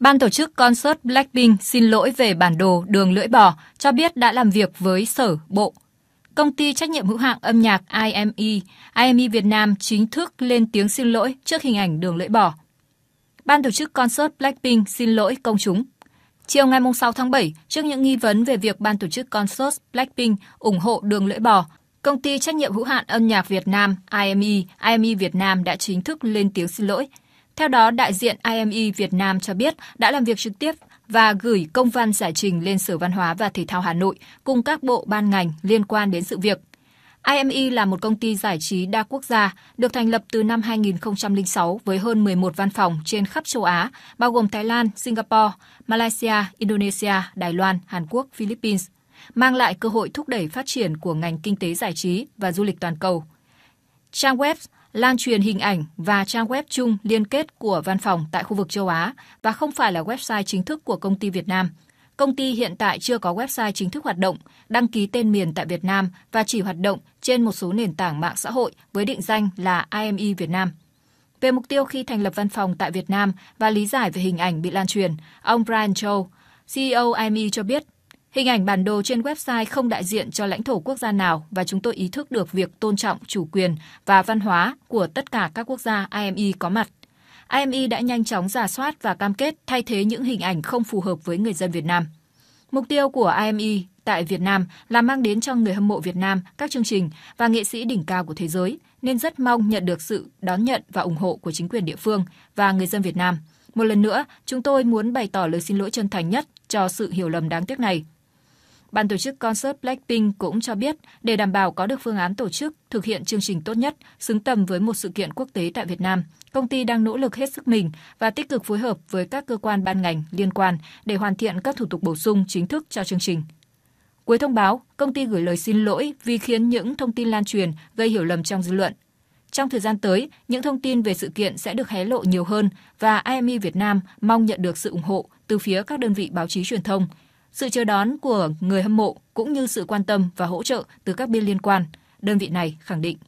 Ban tổ chức concert Blackpink xin lỗi về bản đồ đường lưỡi bò, cho biết đã làm việc với Sở Bộ. Công ty trách nhiệm hữu hạn âm nhạc IME, IME Việt Nam chính thức lên tiếng xin lỗi trước hình ảnh đường lưỡi bò. Ban tổ chức concert Blackpink xin lỗi công chúng. Chiều ngày 6 tháng 7, trước những nghi vấn về việc ban tổ chức concert Blackpink ủng hộ đường lưỡi bò, công ty trách nhiệm hữu hạn âm nhạc Việt Nam IME, IME Việt Nam đã chính thức lên tiếng xin lỗi. Theo đó, đại diện IME Việt Nam cho biết đã làm việc trực tiếp và gửi công văn giải trình lên Sở Văn hóa và Thể thao Hà Nội cùng các bộ ban ngành liên quan đến sự việc. IME là một công ty giải trí đa quốc gia được thành lập từ năm 2006 với hơn 11 văn phòng trên khắp châu Á, bao gồm Thái Lan, Singapore, Malaysia, Indonesia, Đài Loan, Hàn Quốc, Philippines, mang lại cơ hội thúc đẩy phát triển của ngành kinh tế giải trí và du lịch toàn cầu. Trang web lan truyền hình ảnh và trang web chung liên kết của văn phòng tại khu vực châu Á và không phải là website chính thức của công ty Việt Nam. Công ty hiện tại chưa có website chính thức hoạt động, đăng ký tên miền tại Việt Nam và chỉ hoạt động trên một số nền tảng mạng xã hội với định danh là IME Việt Nam. Về mục tiêu khi thành lập văn phòng tại Việt Nam và lý giải về hình ảnh bị lan truyền, ông Brian Cho, CEO IME cho biết Hình ảnh bản đồ trên website không đại diện cho lãnh thổ quốc gia nào và chúng tôi ý thức được việc tôn trọng chủ quyền và văn hóa của tất cả các quốc gia IMI có mặt. IMI đã nhanh chóng giả soát và cam kết thay thế những hình ảnh không phù hợp với người dân Việt Nam. Mục tiêu của IMI tại Việt Nam là mang đến cho người hâm mộ Việt Nam các chương trình và nghệ sĩ đỉnh cao của thế giới, nên rất mong nhận được sự đón nhận và ủng hộ của chính quyền địa phương và người dân Việt Nam. Một lần nữa, chúng tôi muốn bày tỏ lời xin lỗi chân thành nhất cho sự hiểu lầm đáng tiếc này Ban tổ chức concert Blackpink cũng cho biết để đảm bảo có được phương án tổ chức, thực hiện chương trình tốt nhất, xứng tầm với một sự kiện quốc tế tại Việt Nam, công ty đang nỗ lực hết sức mình và tích cực phối hợp với các cơ quan ban ngành liên quan để hoàn thiện các thủ tục bổ sung chính thức cho chương trình. Cuối thông báo, công ty gửi lời xin lỗi vì khiến những thông tin lan truyền gây hiểu lầm trong dư luận. Trong thời gian tới, những thông tin về sự kiện sẽ được hé lộ nhiều hơn và IMI Việt Nam mong nhận được sự ủng hộ từ phía các đơn vị báo chí truyền thông – sự chờ đón của người hâm mộ cũng như sự quan tâm và hỗ trợ từ các bên liên quan, đơn vị này khẳng định.